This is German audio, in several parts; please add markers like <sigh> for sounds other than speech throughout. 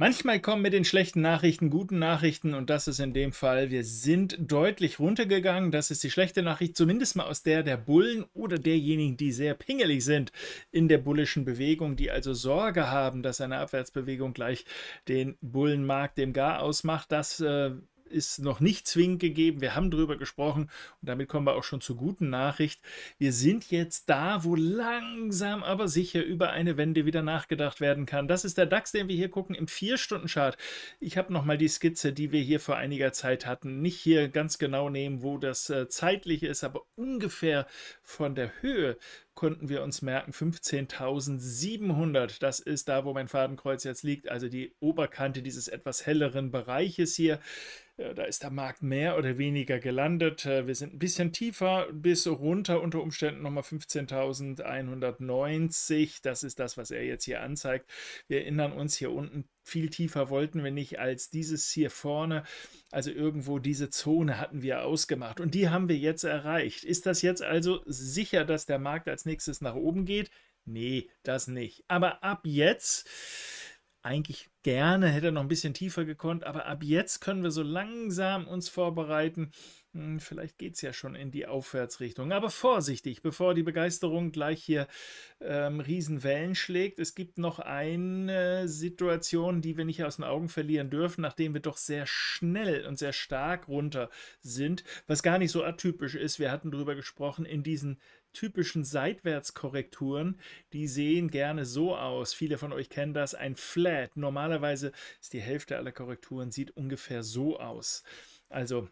Manchmal kommen mit den schlechten Nachrichten guten Nachrichten und das ist in dem Fall, wir sind deutlich runtergegangen. Das ist die schlechte Nachricht, zumindest mal aus der der Bullen oder derjenigen, die sehr pingelig sind in der bullischen Bewegung, die also Sorge haben, dass eine Abwärtsbewegung gleich den Bullenmarkt dem Gar ausmacht. Das äh, ist noch nicht zwingend gegeben. Wir haben darüber gesprochen und damit kommen wir auch schon zur guten Nachricht. Wir sind jetzt da, wo langsam aber sicher über eine Wende wieder nachgedacht werden kann. Das ist der DAX, den wir hier gucken im 4-Stunden-Chart. Ich habe nochmal die Skizze, die wir hier vor einiger Zeit hatten, nicht hier ganz genau nehmen, wo das äh, zeitlich ist, aber ungefähr von der Höhe konnten wir uns merken, 15.700, das ist da, wo mein Fadenkreuz jetzt liegt, also die Oberkante dieses etwas helleren Bereiches hier. Äh, da ist der Markt mehr oder weniger gelandet. Äh, wir sind ein bisschen tiefer bis runter, unter Umständen nochmal 15.190. Das ist das, was er jetzt hier anzeigt. Wir erinnern uns hier unten viel tiefer wollten wir nicht als dieses hier vorne. Also irgendwo diese Zone hatten wir ausgemacht und die haben wir jetzt erreicht. Ist das jetzt also sicher, dass der Markt als nächstes nach oben geht? Nee, das nicht. Aber ab jetzt eigentlich gerne, hätte noch ein bisschen tiefer gekonnt, aber ab jetzt können wir so langsam uns vorbereiten. Hm, vielleicht geht es ja schon in die Aufwärtsrichtung. Aber vorsichtig, bevor die Begeisterung gleich hier ähm, Riesenwellen schlägt. Es gibt noch eine Situation, die wir nicht aus den Augen verlieren dürfen, nachdem wir doch sehr schnell und sehr stark runter sind, was gar nicht so atypisch ist. Wir hatten darüber gesprochen, in diesen typischen Seitwärtskorrekturen, die sehen gerne so aus. Viele von euch kennen das, ein Flat. Normalerweise ist die Hälfte aller Korrekturen sieht ungefähr so aus. Also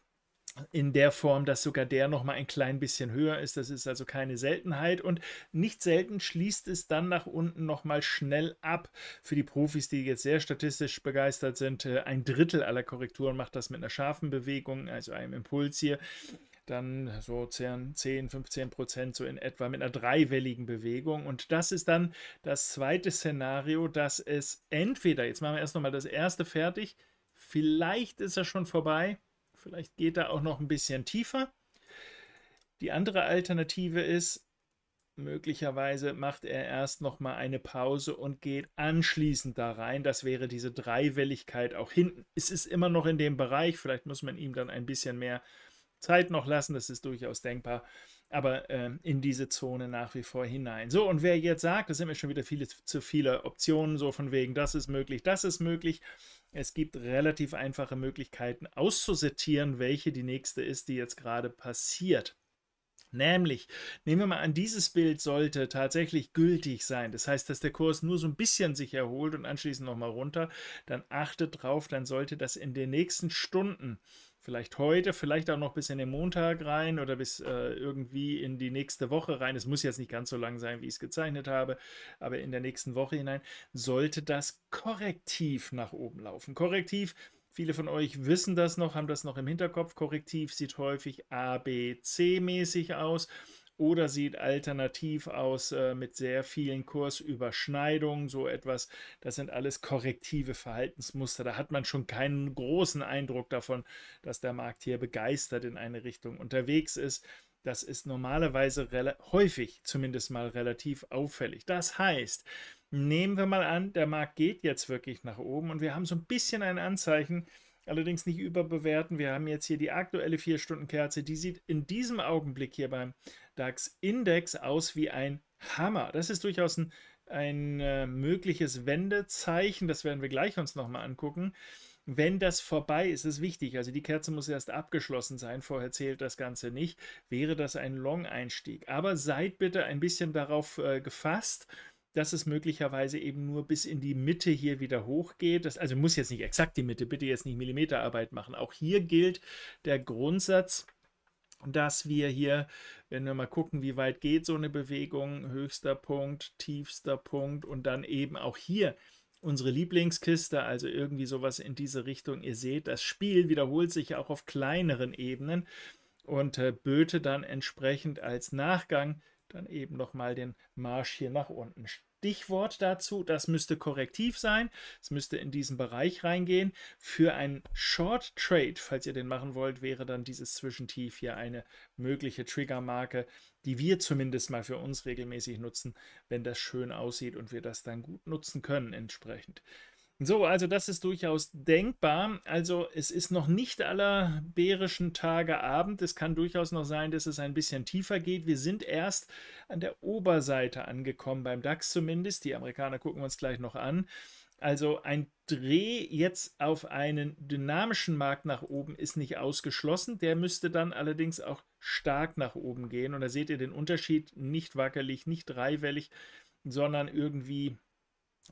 in der Form, dass sogar der noch mal ein klein bisschen höher ist. Das ist also keine Seltenheit und nicht selten schließt es dann nach unten noch mal schnell ab. Für die Profis, die jetzt sehr statistisch begeistert sind, äh, ein Drittel aller Korrekturen macht das mit einer scharfen Bewegung, also einem Impuls hier dann so 10, 10 15 Prozent so in etwa mit einer dreiwelligen Bewegung. Und das ist dann das zweite Szenario, dass es entweder, jetzt machen wir erst nochmal das erste fertig, vielleicht ist er schon vorbei, vielleicht geht er auch noch ein bisschen tiefer. Die andere Alternative ist, möglicherweise macht er erst nochmal eine Pause und geht anschließend da rein. Das wäre diese Dreiwelligkeit auch hinten. Es ist immer noch in dem Bereich, vielleicht muss man ihm dann ein bisschen mehr Zeit noch lassen, das ist durchaus denkbar, aber äh, in diese Zone nach wie vor hinein. So, und wer jetzt sagt, das sind mir schon wieder viele zu viele Optionen, so von wegen, das ist möglich, das ist möglich. Es gibt relativ einfache Möglichkeiten auszusortieren, welche die nächste ist, die jetzt gerade passiert. Nämlich, nehmen wir mal an, dieses Bild sollte tatsächlich gültig sein. Das heißt, dass der Kurs nur so ein bisschen sich erholt und anschließend nochmal runter. Dann achtet drauf, dann sollte das in den nächsten Stunden vielleicht heute, vielleicht auch noch bis in den Montag rein oder bis äh, irgendwie in die nächste Woche rein. Es muss jetzt nicht ganz so lang sein, wie ich es gezeichnet habe, aber in der nächsten Woche hinein sollte das korrektiv nach oben laufen. Korrektiv, viele von euch wissen das noch, haben das noch im Hinterkopf. Korrektiv sieht häufig ABC-mäßig aus oder sieht alternativ aus äh, mit sehr vielen Kursüberschneidungen, so etwas. Das sind alles korrektive Verhaltensmuster. Da hat man schon keinen großen Eindruck davon, dass der Markt hier begeistert in eine Richtung unterwegs ist. Das ist normalerweise häufig zumindest mal relativ auffällig. Das heißt, nehmen wir mal an, der Markt geht jetzt wirklich nach oben und wir haben so ein bisschen ein Anzeichen, allerdings nicht überbewerten. Wir haben jetzt hier die aktuelle 4-Stunden-Kerze. Die sieht in diesem Augenblick hier beim DAX-Index aus wie ein Hammer. Das ist durchaus ein, ein äh, mögliches Wendezeichen. Das werden wir gleich uns nochmal angucken. Wenn das vorbei ist, ist wichtig. Also die Kerze muss erst abgeschlossen sein. Vorher zählt das Ganze nicht. Wäre das ein Long-Einstieg. Aber seid bitte ein bisschen darauf äh, gefasst dass es möglicherweise eben nur bis in die Mitte hier wieder hochgeht. Das, also muss jetzt nicht exakt die Mitte, bitte jetzt nicht Millimeterarbeit machen. Auch hier gilt der Grundsatz, dass wir hier, wenn wir mal gucken, wie weit geht so eine Bewegung, höchster Punkt, tiefster Punkt und dann eben auch hier unsere Lieblingskiste, also irgendwie sowas in diese Richtung. Ihr seht, das Spiel wiederholt sich auch auf kleineren Ebenen und äh, böte dann entsprechend als Nachgang dann eben nochmal den Marsch hier nach unten Stichwort dazu, das müsste korrektiv sein, es müsste in diesen Bereich reingehen. Für ein Short Trade, falls ihr den machen wollt, wäre dann dieses Zwischentief hier eine mögliche Triggermarke, die wir zumindest mal für uns regelmäßig nutzen, wenn das schön aussieht und wir das dann gut nutzen können entsprechend. So, also das ist durchaus denkbar. Also es ist noch nicht aller bärischen Tage Abend. Es kann durchaus noch sein, dass es ein bisschen tiefer geht. Wir sind erst an der Oberseite angekommen, beim DAX zumindest. Die Amerikaner gucken wir uns gleich noch an. Also ein Dreh jetzt auf einen dynamischen Markt nach oben ist nicht ausgeschlossen. Der müsste dann allerdings auch stark nach oben gehen. Und da seht ihr den Unterschied nicht wackelig, nicht dreiwellig, sondern irgendwie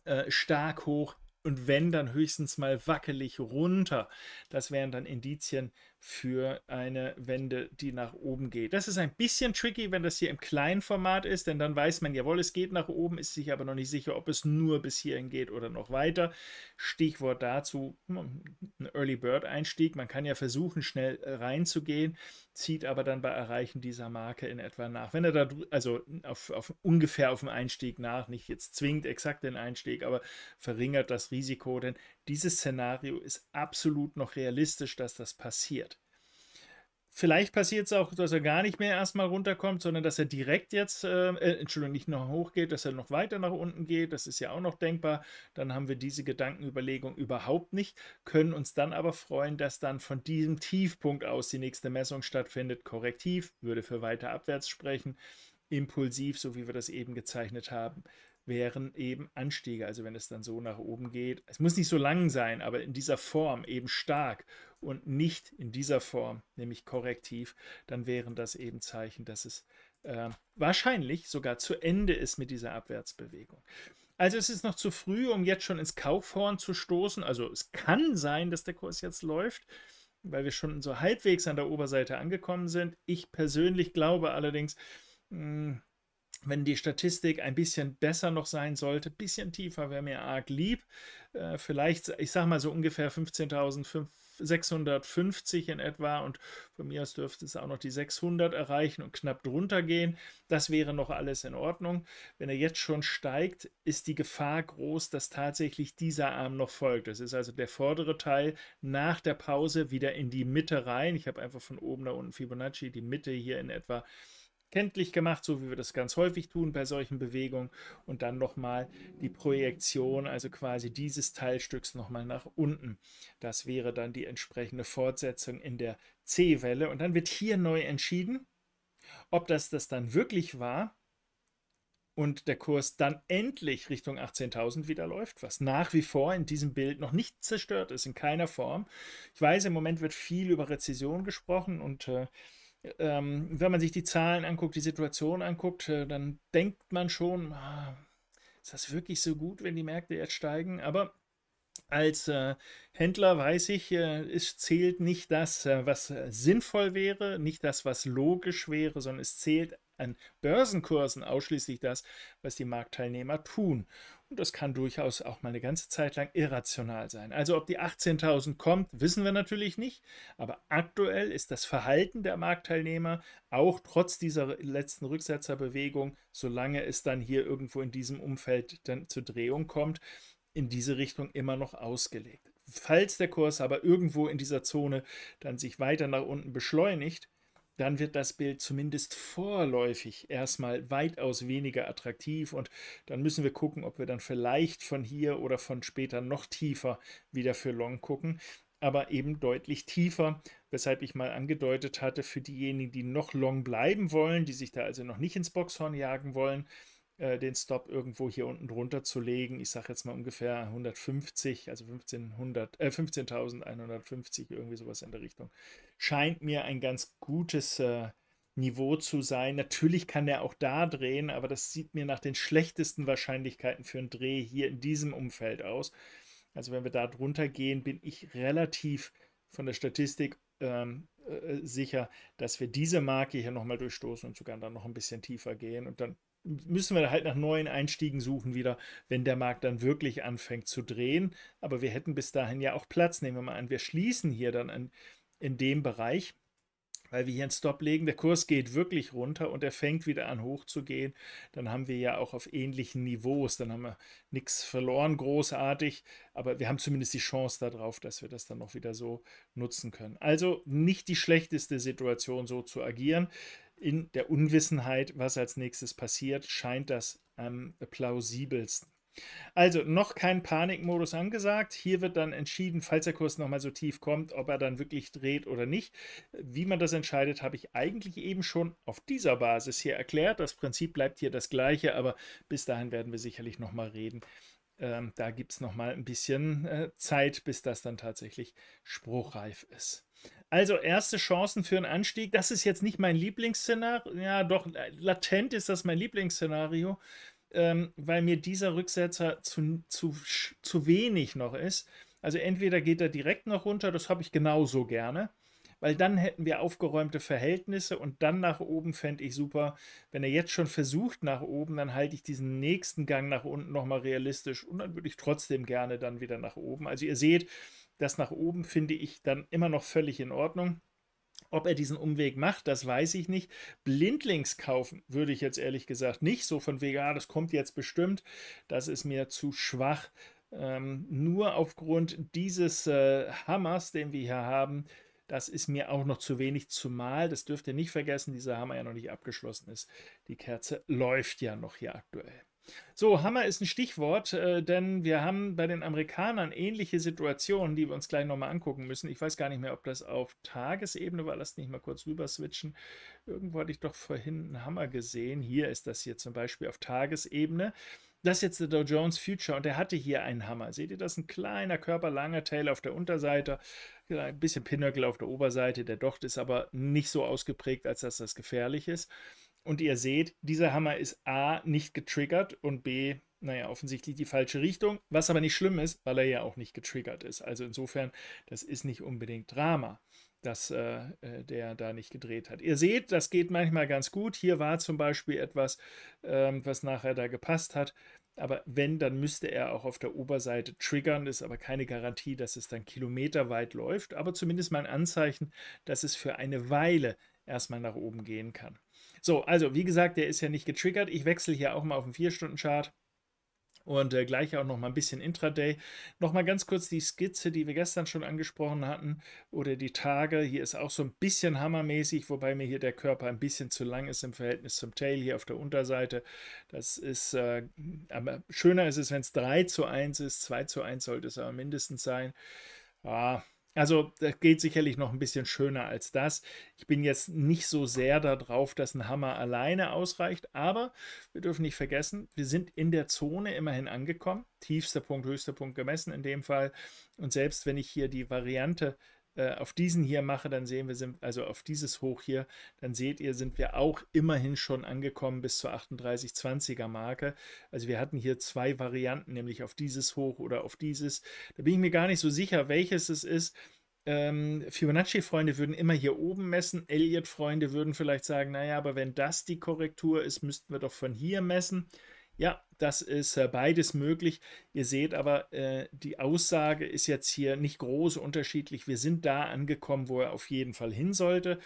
äh, stark hoch, und wenn, dann höchstens mal wackelig runter. Das wären dann Indizien für eine Wende, die nach oben geht. Das ist ein bisschen tricky, wenn das hier im kleinen Format ist, denn dann weiß man, jawohl, es geht nach oben, ist sich aber noch nicht sicher, ob es nur bis hierhin geht oder noch weiter. Stichwort dazu, hm, ein Early Bird Einstieg. Man kann ja versuchen, schnell äh, reinzugehen, zieht aber dann bei Erreichen dieser Marke in etwa nach. Wenn er da, also auf, auf ungefähr auf dem Einstieg nach, nicht jetzt zwingt exakt den Einstieg, aber verringert das Risiko, denn dieses Szenario ist absolut noch realistisch, dass das passiert. Vielleicht passiert es auch, dass er gar nicht mehr erstmal runterkommt, sondern dass er direkt jetzt, ähm, äh, Entschuldigung, nicht noch hochgeht, dass er noch weiter nach unten geht. Das ist ja auch noch denkbar. Dann haben wir diese Gedankenüberlegung überhaupt nicht, können uns dann aber freuen, dass dann von diesem Tiefpunkt aus die nächste Messung stattfindet. Korrektiv würde für weiter abwärts sprechen, impulsiv, so wie wir das eben gezeichnet haben, wären eben Anstiege. Also wenn es dann so nach oben geht, es muss nicht so lang sein, aber in dieser Form eben stark und nicht in dieser Form, nämlich korrektiv, dann wären das eben Zeichen, dass es äh, wahrscheinlich sogar zu Ende ist mit dieser Abwärtsbewegung. Also es ist noch zu früh, um jetzt schon ins Kaufhorn zu stoßen. Also es kann sein, dass der Kurs jetzt läuft, weil wir schon so halbwegs an der Oberseite angekommen sind. Ich persönlich glaube allerdings, mh, hm, wenn die Statistik ein bisschen besser noch sein sollte, ein bisschen tiefer wäre mir arg lieb. Äh, vielleicht, ich sage mal so ungefähr 15.650 in etwa und von mir aus dürfte es auch noch die 600 erreichen und knapp drunter gehen. Das wäre noch alles in Ordnung. Wenn er jetzt schon steigt, ist die Gefahr groß, dass tatsächlich dieser Arm noch folgt. Das ist also der vordere Teil nach der Pause wieder in die Mitte rein. Ich habe einfach von oben nach unten Fibonacci, die Mitte hier in etwa kenntlich gemacht, so wie wir das ganz häufig tun bei solchen Bewegungen. Und dann nochmal die Projektion, also quasi dieses Teilstücks nochmal nach unten. Das wäre dann die entsprechende Fortsetzung in der C-Welle. Und dann wird hier neu entschieden, ob das das dann wirklich war und der Kurs dann endlich Richtung 18.000 wieder läuft, was nach wie vor in diesem Bild noch nicht zerstört ist, in keiner Form. Ich weiß, im Moment wird viel über Rezession gesprochen und äh, ähm, wenn man sich die Zahlen anguckt, die Situation anguckt, äh, dann denkt man schon, ah, ist das wirklich so gut, wenn die Märkte jetzt steigen? Aber als äh, Händler weiß ich, äh, es zählt nicht das, äh, was äh, sinnvoll wäre, nicht das, was logisch wäre, sondern es zählt an Börsenkursen ausschließlich das, was die Marktteilnehmer tun. Und das kann durchaus auch mal eine ganze Zeit lang irrational sein. Also ob die 18.000 kommt, wissen wir natürlich nicht. Aber aktuell ist das Verhalten der Marktteilnehmer auch trotz dieser letzten Rücksetzerbewegung, solange es dann hier irgendwo in diesem Umfeld dann zur Drehung kommt, in diese Richtung immer noch ausgelegt. Falls der Kurs aber irgendwo in dieser Zone dann sich weiter nach unten beschleunigt, dann wird das Bild zumindest vorläufig erstmal weitaus weniger attraktiv und dann müssen wir gucken, ob wir dann vielleicht von hier oder von später noch tiefer wieder für Long gucken aber eben deutlich tiefer, weshalb ich mal angedeutet hatte, für diejenigen, die noch long bleiben wollen, die sich da also noch nicht ins Boxhorn jagen wollen, äh, den Stop irgendwo hier unten drunter zu legen. Ich sage jetzt mal ungefähr 150, also 1500, äh, 15.150, irgendwie sowas in der Richtung. Scheint mir ein ganz gutes äh, Niveau zu sein. Natürlich kann der auch da drehen, aber das sieht mir nach den schlechtesten Wahrscheinlichkeiten für einen Dreh hier in diesem Umfeld aus. Also wenn wir da drunter gehen, bin ich relativ von der Statistik ähm, äh, sicher, dass wir diese Marke hier nochmal durchstoßen und sogar dann noch ein bisschen tiefer gehen und dann müssen wir halt nach neuen Einstiegen suchen wieder, wenn der Markt dann wirklich anfängt zu drehen. Aber wir hätten bis dahin ja auch Platz, nehmen wir mal an. Wir schließen hier dann an, in dem Bereich, weil wir hier einen Stop legen. Der Kurs geht wirklich runter und er fängt wieder an hochzugehen. Dann haben wir ja auch auf ähnlichen Niveaus, dann haben wir nichts verloren großartig, aber wir haben zumindest die Chance darauf, dass wir das dann noch wieder so nutzen können. Also nicht die schlechteste Situation, so zu agieren in der Unwissenheit, was als nächstes passiert, scheint das am plausibelsten. Also noch kein Panikmodus angesagt. Hier wird dann entschieden, falls der Kurs nochmal so tief kommt, ob er dann wirklich dreht oder nicht. Wie man das entscheidet, habe ich eigentlich eben schon auf dieser Basis hier erklärt. Das Prinzip bleibt hier das gleiche, aber bis dahin werden wir sicherlich nochmal reden. Ähm, da gibt es nochmal ein bisschen äh, Zeit, bis das dann tatsächlich spruchreif ist. Also erste Chancen für einen Anstieg. Das ist jetzt nicht mein Lieblingsszenario. Ja, doch, äh, latent ist das mein Lieblingsszenario, ähm, weil mir dieser Rücksetzer zu, zu, zu wenig noch ist. Also entweder geht er direkt noch runter, das habe ich genauso gerne weil dann hätten wir aufgeräumte Verhältnisse und dann nach oben fände ich super. Wenn er jetzt schon versucht nach oben, dann halte ich diesen nächsten Gang nach unten nochmal realistisch und dann würde ich trotzdem gerne dann wieder nach oben. Also ihr seht, das nach oben finde ich dann immer noch völlig in Ordnung. Ob er diesen Umweg macht, das weiß ich nicht. Blindlings kaufen würde ich jetzt ehrlich gesagt nicht. So von wegen, ah, das kommt jetzt bestimmt. Das ist mir zu schwach. Ähm, nur aufgrund dieses äh, Hammers, den wir hier haben, das ist mir auch noch zu wenig, zumal, das dürft ihr nicht vergessen, dieser Hammer ja noch nicht abgeschlossen ist. Die Kerze läuft ja noch hier aktuell. So, Hammer ist ein Stichwort, äh, denn wir haben bei den Amerikanern ähnliche Situationen, die wir uns gleich nochmal angucken müssen. Ich weiß gar nicht mehr, ob das auf Tagesebene war. Lass mich mal kurz rüber switchen. Irgendwo hatte ich doch vorhin einen Hammer gesehen. Hier ist das hier zum Beispiel auf Tagesebene. Das ist jetzt der Dow Jones Future und der hatte hier einen Hammer. Seht ihr das? Ein kleiner Körper, langer Tail auf der Unterseite, ein bisschen Pinnacle auf der Oberseite. Der Docht ist aber nicht so ausgeprägt, als dass das gefährlich ist. Und ihr seht, dieser Hammer ist A, nicht getriggert und B, naja, offensichtlich die falsche Richtung, was aber nicht schlimm ist, weil er ja auch nicht getriggert ist. Also insofern, das ist nicht unbedingt Drama dass äh, äh, der da nicht gedreht hat. Ihr seht, das geht manchmal ganz gut. Hier war zum Beispiel etwas, ähm, was nachher da gepasst hat. Aber wenn, dann müsste er auch auf der Oberseite triggern. Ist aber keine Garantie, dass es dann kilometerweit läuft. Aber zumindest mal ein Anzeichen, dass es für eine Weile erstmal nach oben gehen kann. So, also wie gesagt, der ist ja nicht getriggert. Ich wechsle hier auch mal auf den 4-Stunden-Chart und äh, gleich auch noch mal ein bisschen Intraday. Noch mal ganz kurz die Skizze, die wir gestern schon angesprochen hatten oder die Tage. Hier ist auch so ein bisschen hammermäßig, wobei mir hier der Körper ein bisschen zu lang ist im Verhältnis zum Tail hier auf der Unterseite. Das ist, äh, aber schöner ist es, wenn es 3 zu 1 ist. 2 zu 1 sollte es aber mindestens sein. Ah, also, das geht sicherlich noch ein bisschen schöner als das. Ich bin jetzt nicht so sehr darauf, dass ein Hammer alleine ausreicht, aber wir dürfen nicht vergessen, wir sind in der Zone immerhin angekommen. Tiefster Punkt, höchster Punkt gemessen in dem Fall. Und selbst wenn ich hier die Variante äh, auf diesen hier mache, dann sehen wir, sind, also auf dieses Hoch hier, dann seht ihr, sind wir auch immerhin schon angekommen bis zur 3820er Marke. Also wir hatten hier zwei Varianten, nämlich auf dieses Hoch oder auf dieses. Da bin ich mir gar nicht so sicher, welches es ist. Ähm, Fibonacci-Freunde würden immer hier oben messen. Elliott-Freunde würden vielleicht sagen, naja, aber wenn das die Korrektur ist, müssten wir doch von hier messen. Ja, das ist äh, beides möglich. Ihr seht aber, äh, die Aussage ist jetzt hier nicht groß unterschiedlich. Wir sind da angekommen, wo er auf jeden Fall hin sollte.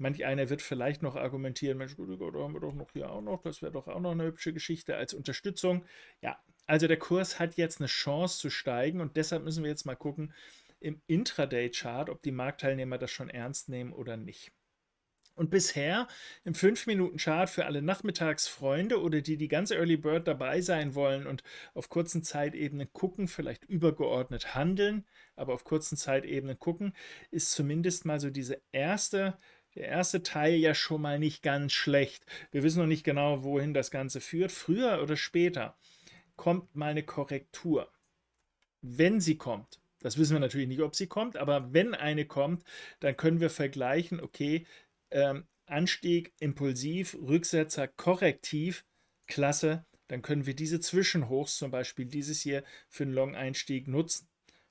Manch einer wird vielleicht noch argumentieren, Mensch, gut, da haben wir doch noch hier auch noch, das wäre doch auch noch eine hübsche Geschichte als Unterstützung. Ja, also der Kurs hat jetzt eine Chance zu steigen und deshalb müssen wir jetzt mal gucken im Intraday-Chart, ob die Marktteilnehmer das schon ernst nehmen oder nicht. Und bisher im 5-Minuten-Chart für alle Nachmittagsfreunde oder die, die ganz Early Bird dabei sein wollen und auf kurzen Zeitebenen gucken, vielleicht übergeordnet handeln, aber auf kurzen Zeitebenen gucken, ist zumindest mal so diese erste der erste Teil ja schon mal nicht ganz schlecht. Wir wissen noch nicht genau, wohin das Ganze führt. Früher oder später kommt mal eine Korrektur. Wenn sie kommt, das wissen wir natürlich nicht, ob sie kommt, aber wenn eine kommt, dann können wir vergleichen, okay, ähm, Anstieg, Impulsiv, Rücksetzer, Korrektiv, klasse, dann können wir diese Zwischenhochs zum Beispiel dieses hier für einen Long-Einstieg nutzen.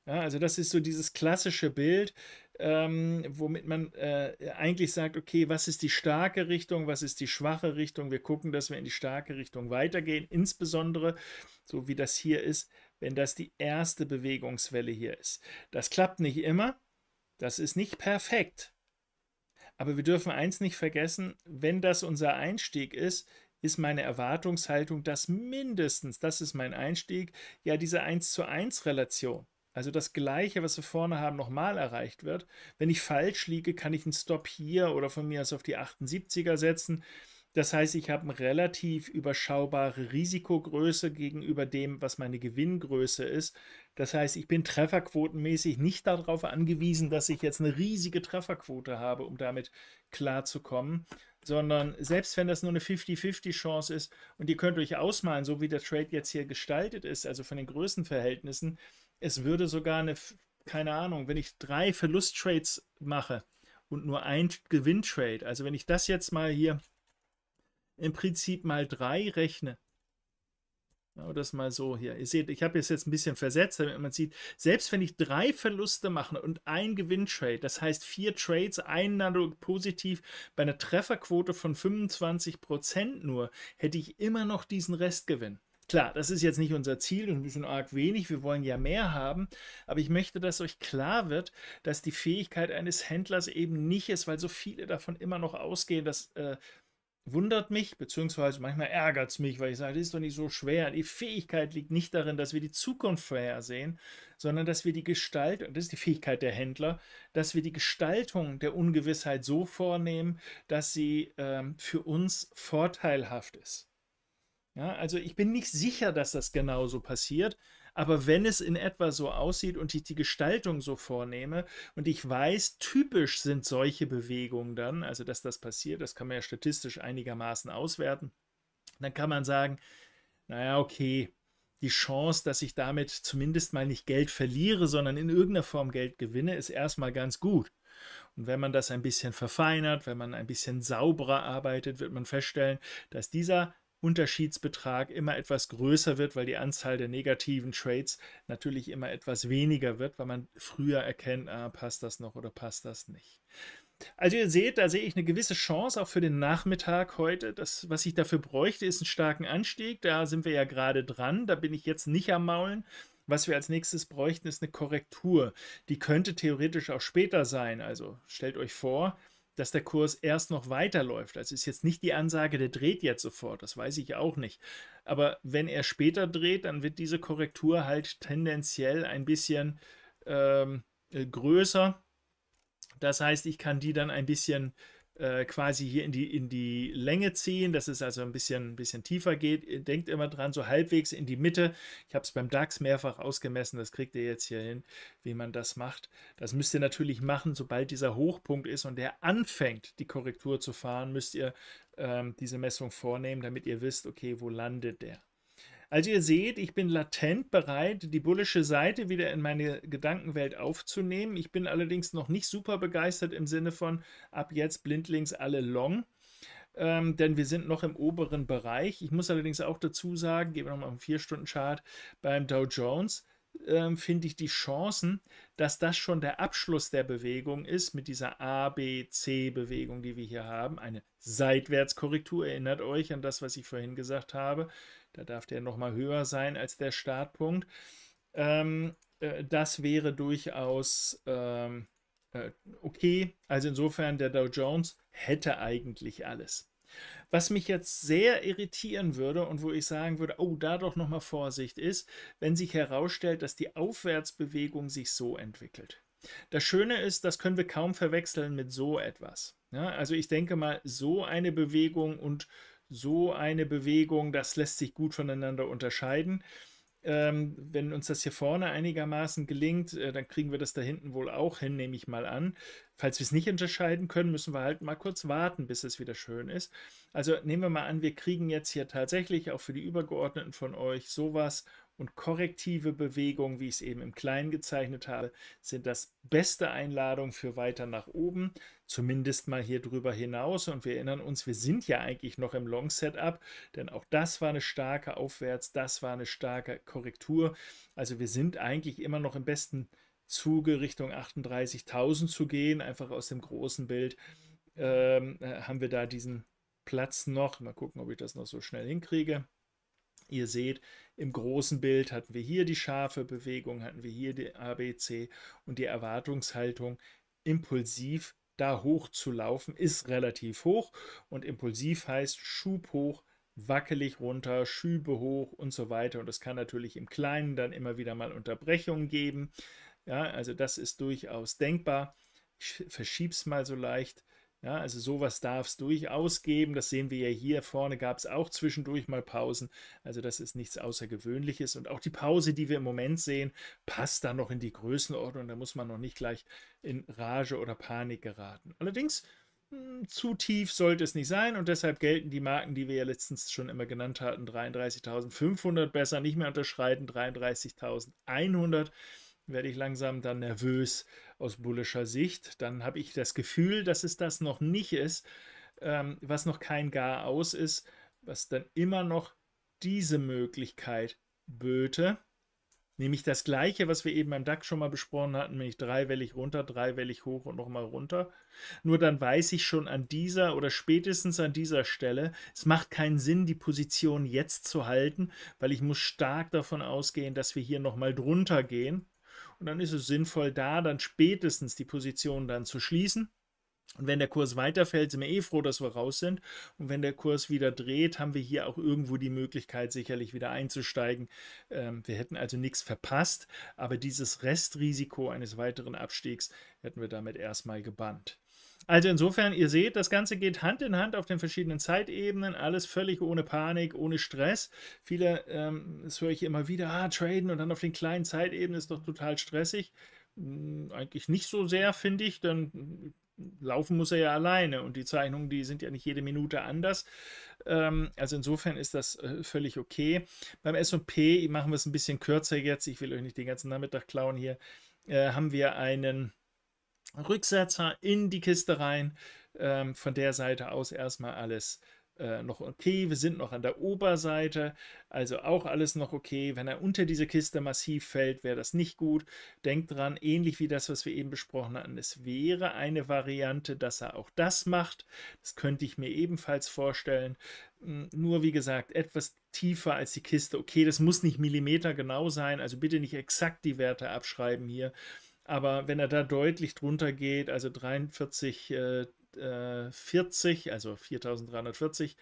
Ja, also das ist so dieses klassische Bild, ähm, womit man äh, eigentlich sagt, okay, was ist die starke Richtung, was ist die schwache Richtung? Wir gucken, dass wir in die starke Richtung weitergehen, insbesondere so wie das hier ist, wenn das die erste Bewegungswelle hier ist. Das klappt nicht immer, das ist nicht perfekt, aber wir dürfen eins nicht vergessen, wenn das unser Einstieg ist, ist meine Erwartungshaltung, dass mindestens, das ist mein Einstieg, ja diese 1 zu 1 Relation, also das Gleiche, was wir vorne haben, nochmal erreicht wird. Wenn ich falsch liege, kann ich einen Stop hier oder von mir aus auf die 78er setzen. Das heißt, ich habe eine relativ überschaubare Risikogröße gegenüber dem, was meine Gewinngröße ist. Das heißt, ich bin trefferquotenmäßig nicht darauf angewiesen, dass ich jetzt eine riesige Trefferquote habe, um damit klarzukommen, sondern selbst wenn das nur eine 50-50-Chance ist und ihr könnt euch ausmalen, so wie der Trade jetzt hier gestaltet ist, also von den Größenverhältnissen, es würde sogar eine, keine Ahnung, wenn ich drei Verlusttrades mache und nur ein Gewinntrade, also wenn ich das jetzt mal hier im Prinzip mal 3 rechne. Ja, das mal so hier. Ihr seht, ich habe es jetzt ein bisschen versetzt, damit man sieht, selbst wenn ich drei Verluste mache und ein Gewinntrade, das heißt vier Trades, einen einander positiv, bei einer Trefferquote von 25% nur, hätte ich immer noch diesen Restgewinn. Klar, das ist jetzt nicht unser Ziel und ein bisschen arg wenig, wir wollen ja mehr haben, aber ich möchte, dass euch klar wird, dass die Fähigkeit eines Händlers eben nicht ist, weil so viele davon immer noch ausgehen, dass äh, wundert mich, beziehungsweise manchmal ärgert es mich, weil ich sage, das ist doch nicht so schwer. Die Fähigkeit liegt nicht darin, dass wir die Zukunft vorhersehen, sondern dass wir die Gestaltung, das ist die Fähigkeit der Händler, dass wir die Gestaltung der Ungewissheit so vornehmen, dass sie ähm, für uns vorteilhaft ist. Ja, also ich bin nicht sicher, dass das genauso passiert, aber wenn es in etwa so aussieht und ich die Gestaltung so vornehme und ich weiß, typisch sind solche Bewegungen dann, also dass das passiert, das kann man ja statistisch einigermaßen auswerten, dann kann man sagen, naja, okay, die Chance, dass ich damit zumindest mal nicht Geld verliere, sondern in irgendeiner Form Geld gewinne, ist erstmal ganz gut. Und wenn man das ein bisschen verfeinert, wenn man ein bisschen sauberer arbeitet, wird man feststellen, dass dieser Unterschiedsbetrag immer etwas größer wird, weil die Anzahl der negativen Trades natürlich immer etwas weniger wird, weil man früher erkennt, ah, passt das noch oder passt das nicht. Also ihr seht, da sehe ich eine gewisse Chance auch für den Nachmittag heute. Das, was ich dafür bräuchte, ist einen starken Anstieg. Da sind wir ja gerade dran. Da bin ich jetzt nicht am Maulen. Was wir als nächstes bräuchten, ist eine Korrektur. Die könnte theoretisch auch später sein. Also stellt euch vor, dass der Kurs erst noch weiterläuft. Also ist jetzt nicht die Ansage, der dreht jetzt sofort, das weiß ich auch nicht. Aber wenn er später dreht, dann wird diese Korrektur halt tendenziell ein bisschen ähm, äh, größer. Das heißt, ich kann die dann ein bisschen äh, quasi hier in die, in die Länge ziehen, dass es also ein bisschen, ein bisschen tiefer geht. Denkt immer dran, so halbwegs in die Mitte. Ich habe es beim DAX mehrfach ausgemessen, das kriegt ihr jetzt hier hin, wie man das macht. Das müsst ihr natürlich machen, sobald dieser Hochpunkt ist und der anfängt, die Korrektur zu fahren, müsst ihr ähm, diese Messung vornehmen, damit ihr wisst, okay, wo landet der. Also ihr seht, ich bin latent bereit, die bullische Seite wieder in meine Gedankenwelt aufzunehmen. Ich bin allerdings noch nicht super begeistert im Sinne von ab jetzt blindlings alle long. Ähm, denn wir sind noch im oberen Bereich. Ich muss allerdings auch dazu sagen, gehen wir nochmal auf den 4-Stunden-Chart beim Dow Jones ähm, finde ich die Chancen, dass das schon der Abschluss der Bewegung ist mit dieser abc Bewegung, die wir hier haben. Eine Seitwärtskorrektur, erinnert euch an das, was ich vorhin gesagt habe. Da darf der nochmal höher sein als der Startpunkt. Ähm, äh, das wäre durchaus ähm, äh, okay. Also insofern, der Dow Jones hätte eigentlich alles. Was mich jetzt sehr irritieren würde und wo ich sagen würde, oh, da doch nochmal Vorsicht ist, wenn sich herausstellt, dass die Aufwärtsbewegung sich so entwickelt. Das Schöne ist, das können wir kaum verwechseln mit so etwas. Ja, also ich denke mal, so eine Bewegung und so eine Bewegung, das lässt sich gut voneinander unterscheiden. Ähm, wenn uns das hier vorne einigermaßen gelingt, äh, dann kriegen wir das da hinten wohl auch hin, nehme ich mal an. Falls wir es nicht unterscheiden können, müssen wir halt mal kurz warten, bis es wieder schön ist. Also nehmen wir mal an, wir kriegen jetzt hier tatsächlich auch für die Übergeordneten von euch sowas und korrektive Bewegung, wie ich es eben im Kleinen gezeichnet habe, sind das beste Einladung für weiter nach oben, zumindest mal hier drüber hinaus. Und wir erinnern uns, wir sind ja eigentlich noch im Long Setup, denn auch das war eine starke Aufwärts, das war eine starke Korrektur. Also wir sind eigentlich immer noch im besten Zuge Richtung 38.000 zu gehen, einfach aus dem großen Bild ähm, äh, haben wir da diesen Platz noch. Mal gucken, ob ich das noch so schnell hinkriege. Ihr seht, im großen Bild hatten wir hier die scharfe Bewegung, hatten wir hier die ABC und die Erwartungshaltung, impulsiv da hoch zu laufen, ist relativ hoch und impulsiv heißt Schub hoch, wackelig runter, Schübe hoch und so weiter. Und es kann natürlich im Kleinen dann immer wieder mal Unterbrechungen geben. Ja, also das ist durchaus denkbar. Ich verschieb's mal so leicht ja, also sowas darf es durchaus geben. Das sehen wir ja hier vorne, gab es auch zwischendurch mal Pausen. Also das ist nichts Außergewöhnliches. Und auch die Pause, die wir im Moment sehen, passt da noch in die Größenordnung. Da muss man noch nicht gleich in Rage oder Panik geraten. Allerdings mh, hm, zu tief sollte es nicht sein und deshalb gelten die Marken, die wir ja letztens schon immer genannt hatten, 33.500 besser nicht mehr unterschreiten, 33.100 werde ich langsam dann nervös, aus bullischer Sicht, dann habe ich das Gefühl, dass es das noch nicht ist, ähm, was noch kein Gar aus ist, was dann immer noch diese Möglichkeit böte. Nämlich das gleiche, was wir eben beim DAX schon mal besprochen hatten, nämlich dreiwellig runter, dreiwellig hoch und nochmal runter. Nur dann weiß ich schon an dieser oder spätestens an dieser Stelle, es macht keinen Sinn, die Position jetzt zu halten, weil ich muss stark davon ausgehen, dass wir hier nochmal drunter gehen. Und dann ist es sinnvoll, da dann spätestens die Position dann zu schließen. Und wenn der Kurs weiterfällt, sind wir eh froh, dass wir raus sind. Und wenn der Kurs wieder dreht, haben wir hier auch irgendwo die Möglichkeit, sicherlich wieder einzusteigen. Ähm, wir hätten also nichts verpasst, aber dieses Restrisiko eines weiteren Abstiegs hätten wir damit erstmal gebannt. Also insofern, ihr seht, das Ganze geht Hand in Hand auf den verschiedenen Zeitebenen, alles völlig ohne Panik, ohne Stress. Viele, ähm, das höre ich immer wieder, ah, traden und dann auf den kleinen Zeitebenen ist doch total stressig. Hm, eigentlich nicht so sehr, finde ich, dann laufen muss er ja alleine und die Zeichnungen, die sind ja nicht jede Minute anders. Ähm, also insofern ist das äh, völlig okay. Beim SP machen wir es ein bisschen kürzer jetzt. Ich will euch nicht den ganzen Nachmittag klauen hier. Äh, haben wir einen Rücksetzer in die Kiste rein. Ähm, von der Seite aus erstmal alles äh, noch okay. Wir sind noch an der Oberseite, also auch alles noch okay. Wenn er unter diese Kiste massiv fällt, wäre das nicht gut. Denkt dran, ähnlich wie das, was wir eben besprochen hatten, es wäre eine Variante, dass er auch das macht. Das könnte ich mir ebenfalls vorstellen. Hm, nur wie gesagt, etwas tiefer als die Kiste. Okay, das muss nicht Millimeter genau sein, also bitte nicht exakt die Werte abschreiben hier. Aber wenn er da deutlich drunter geht, also 43, äh, 40, äh, also 4340,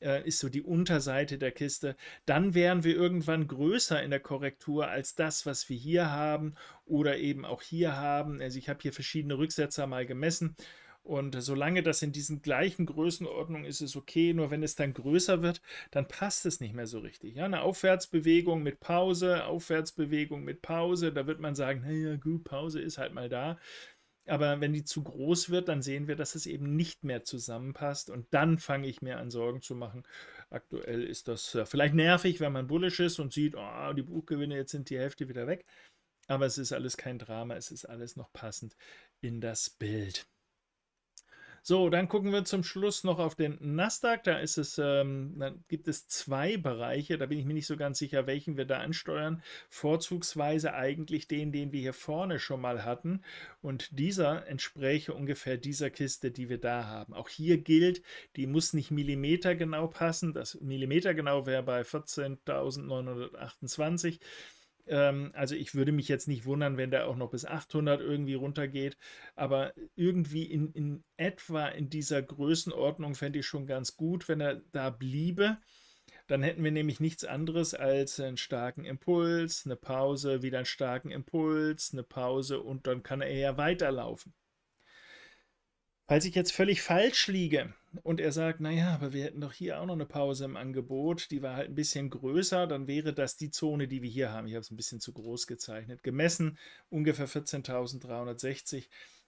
äh, ist so die Unterseite der Kiste, dann wären wir irgendwann größer in der Korrektur als das, was wir hier haben oder eben auch hier haben. Also ich habe hier verschiedene Rücksetzer mal gemessen und solange das in diesen gleichen Größenordnungen ist, ist okay. Nur wenn es dann größer wird, dann passt es nicht mehr so richtig. Ja, eine Aufwärtsbewegung mit Pause, Aufwärtsbewegung mit Pause, da wird man sagen, naja, gut, Pause ist halt mal da. Aber wenn die zu groß wird, dann sehen wir, dass es eben nicht mehr zusammenpasst und dann fange ich mir an Sorgen zu machen. Aktuell ist das äh, vielleicht nervig, wenn man bullisch ist und sieht, oh, die Buchgewinne, jetzt sind die Hälfte wieder weg. Aber es ist alles kein Drama, es ist alles noch passend in das Bild. So, dann gucken wir zum Schluss noch auf den Nasdaq. Da ist es, ähm, dann gibt es zwei Bereiche. Da bin ich mir nicht so ganz sicher, welchen wir da ansteuern. Vorzugsweise eigentlich den, den wir hier vorne schon mal hatten. Und dieser entspräche ungefähr dieser Kiste, die wir da haben. Auch hier gilt, die muss nicht millimetergenau passen. Das millimetergenau wäre bei 14.928. Ähm, also ich würde mich jetzt nicht wundern, wenn der auch noch bis 800 irgendwie runtergeht, aber irgendwie in, in etwa in dieser Größenordnung fände ich schon ganz gut, wenn er da bliebe. Dann hätten wir nämlich nichts anderes als einen starken Impuls, eine Pause, wieder einen starken Impuls, eine Pause und dann kann er ja weiterlaufen. Falls ich jetzt völlig falsch liege, und er sagt, naja, aber wir hätten doch hier auch noch eine Pause im Angebot, die war halt ein bisschen größer, dann wäre das die Zone, die wir hier haben. Ich habe es ein bisschen zu groß gezeichnet. Gemessen ungefähr 14.360.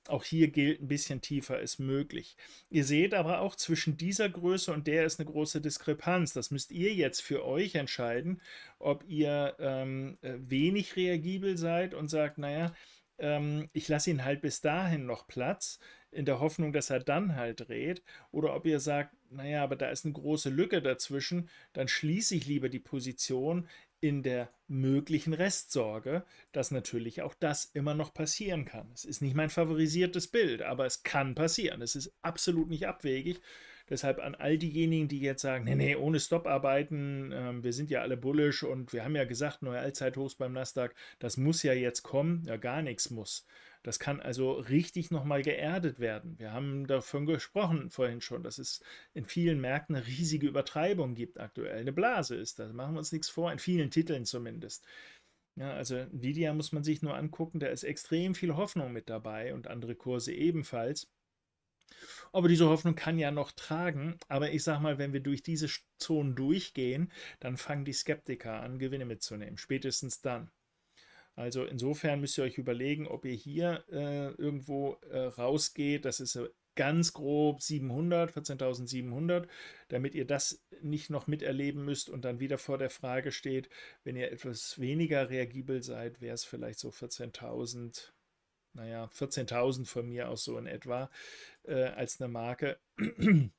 Auch hier gilt, ein bisschen tiefer ist möglich. Ihr seht aber auch, zwischen dieser Größe und der ist eine große Diskrepanz. Das müsst ihr jetzt für euch entscheiden, ob ihr ähm, äh, wenig reagibel seid und sagt, naja, ähm, ich lasse ihn halt bis dahin noch Platz, in der Hoffnung, dass er dann halt dreht. Oder ob ihr sagt, naja, aber da ist eine große Lücke dazwischen, dann schließe ich lieber die Position in der möglichen Restsorge, dass natürlich auch das immer noch passieren kann. Es ist nicht mein favorisiertes Bild, aber es kann passieren. Es ist absolut nicht abwegig. Deshalb an all diejenigen, die jetzt sagen, nee, nee, ohne Stop arbeiten, ähm, wir sind ja alle bullisch und wir haben ja gesagt, neue Allzeithochs beim Nasdaq, das muss ja jetzt kommen, ja gar nichts muss. Das kann also richtig nochmal geerdet werden. Wir haben davon gesprochen vorhin schon, dass es in vielen Märkten eine riesige Übertreibung gibt aktuell. Eine Blase ist das, machen wir uns nichts vor, in vielen Titeln zumindest. Ja, also Nvidia muss man sich nur angucken, da ist extrem viel Hoffnung mit dabei und andere Kurse ebenfalls. Aber diese Hoffnung kann ja noch tragen. Aber ich sag mal, wenn wir durch diese Zonen durchgehen, dann fangen die Skeptiker an, Gewinne mitzunehmen. Spätestens dann. Also insofern müsst ihr euch überlegen, ob ihr hier äh, irgendwo äh, rausgeht. Das ist ganz grob 700, 14.700, damit ihr das nicht noch miterleben müsst und dann wieder vor der Frage steht, wenn ihr etwas weniger reagibel seid, wäre es vielleicht so 14.000, naja, 14.000 von mir aus so in etwa äh, als eine Marke. <clears throat>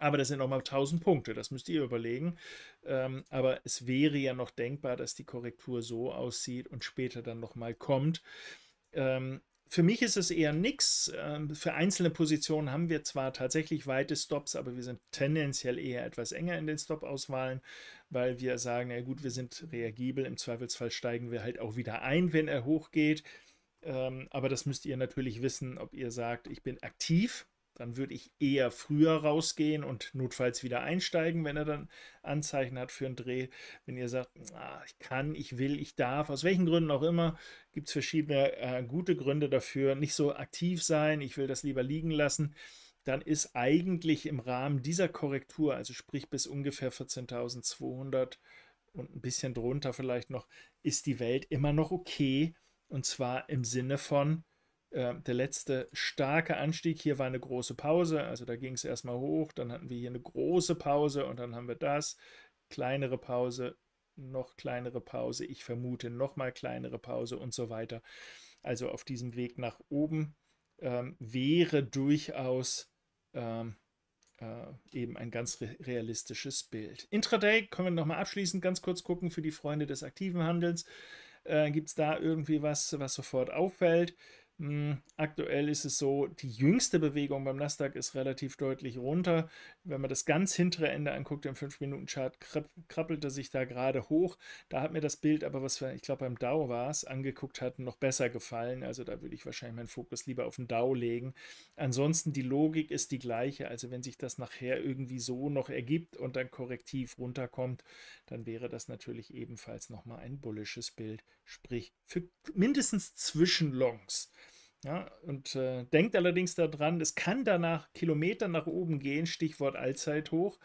Aber das sind nochmal 1000 Punkte, das müsst ihr überlegen. Ähm, aber es wäre ja noch denkbar, dass die Korrektur so aussieht und später dann nochmal kommt. Ähm, für mich ist es eher nichts. Ähm, für einzelne Positionen haben wir zwar tatsächlich weite Stops, aber wir sind tendenziell eher etwas enger in den Stop-Auswahlen, weil wir sagen, ja gut, wir sind reagibel. Im Zweifelsfall steigen wir halt auch wieder ein, wenn er hochgeht. Ähm, aber das müsst ihr natürlich wissen, ob ihr sagt, ich bin aktiv, dann würde ich eher früher rausgehen und notfalls wieder einsteigen, wenn er dann Anzeichen hat für einen Dreh. Wenn ihr sagt, na, ich kann, ich will, ich darf, aus welchen Gründen auch immer, gibt es verschiedene äh, gute Gründe dafür, nicht so aktiv sein, ich will das lieber liegen lassen, dann ist eigentlich im Rahmen dieser Korrektur, also sprich bis ungefähr 14.200 und ein bisschen drunter vielleicht noch, ist die Welt immer noch okay und zwar im Sinne von, äh, der letzte starke Anstieg, hier war eine große Pause, also da ging es erstmal hoch, dann hatten wir hier eine große Pause und dann haben wir das, kleinere Pause, noch kleinere Pause, ich vermute nochmal kleinere Pause und so weiter. Also auf diesem Weg nach oben ähm, wäre durchaus ähm, äh, eben ein ganz re realistisches Bild. Intraday können wir nochmal abschließend ganz kurz gucken für die Freunde des aktiven Handelns. Äh, Gibt es da irgendwie was, was sofort auffällt? Hm, aktuell ist es so, die jüngste Bewegung beim Nasdaq ist relativ deutlich runter. Wenn man das ganz hintere Ende anguckt, im 5-Minuten-Chart krabbelte sich da gerade hoch. Da hat mir das Bild aber, was wir, ich glaube, beim Dow war es, angeguckt hatten, noch besser gefallen. Also da würde ich wahrscheinlich meinen Fokus lieber auf den Dow legen. Ansonsten, die Logik ist die gleiche. Also wenn sich das nachher irgendwie so noch ergibt und dann korrektiv runterkommt, dann wäre das natürlich ebenfalls nochmal ein bullisches Bild, sprich für mindestens Zwischenlongs. Ja, und äh, denkt allerdings daran, es kann danach Kilometer nach oben gehen, Stichwort Allzeit hoch.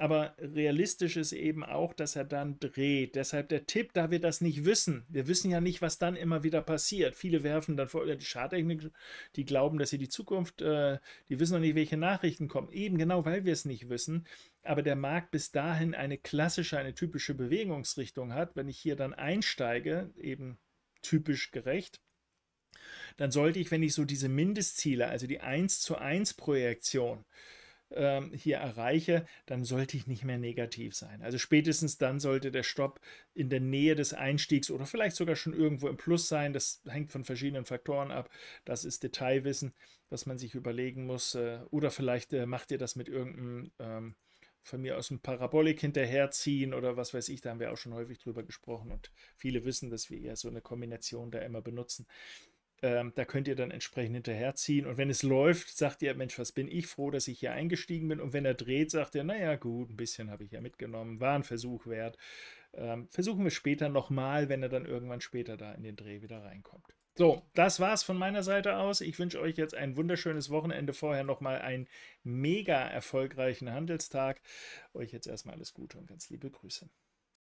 Aber realistisch ist eben auch, dass er dann dreht. Deshalb der Tipp, da wir das nicht wissen. Wir wissen ja nicht, was dann immer wieder passiert. Viele werfen dann vor, die Schadtechnik, die glauben, dass sie die Zukunft, äh, die wissen noch nicht, welche Nachrichten kommen. Eben genau, weil wir es nicht wissen. Aber der Markt bis dahin eine klassische, eine typische Bewegungsrichtung hat. Wenn ich hier dann einsteige, eben typisch gerecht, dann sollte ich, wenn ich so diese Mindestziele, also die 1 zu 1 Projektion ähm, hier erreiche, dann sollte ich nicht mehr negativ sein. Also spätestens dann sollte der Stopp in der Nähe des Einstiegs oder vielleicht sogar schon irgendwo im Plus sein. Das hängt von verschiedenen Faktoren ab. Das ist Detailwissen, was man sich überlegen muss. Äh, oder vielleicht äh, macht ihr das mit irgendeinem... Ähm, von mir aus einem Parabolik hinterherziehen oder was weiß ich, da haben wir auch schon häufig drüber gesprochen und viele wissen, dass wir ja so eine Kombination da immer benutzen. Ähm, da könnt ihr dann entsprechend hinterherziehen. Und wenn es läuft, sagt ihr, Mensch, was bin ich froh, dass ich hier eingestiegen bin. Und wenn er dreht, sagt ihr, naja, gut, ein bisschen habe ich ja mitgenommen, war ein Versuch wert. Ähm, versuchen wir später nochmal, wenn er dann irgendwann später da in den Dreh wieder reinkommt. So, das war's von meiner Seite aus. Ich wünsche euch jetzt ein wunderschönes Wochenende. Vorher nochmal einen mega erfolgreichen Handelstag. Euch jetzt erstmal alles Gute und ganz liebe Grüße.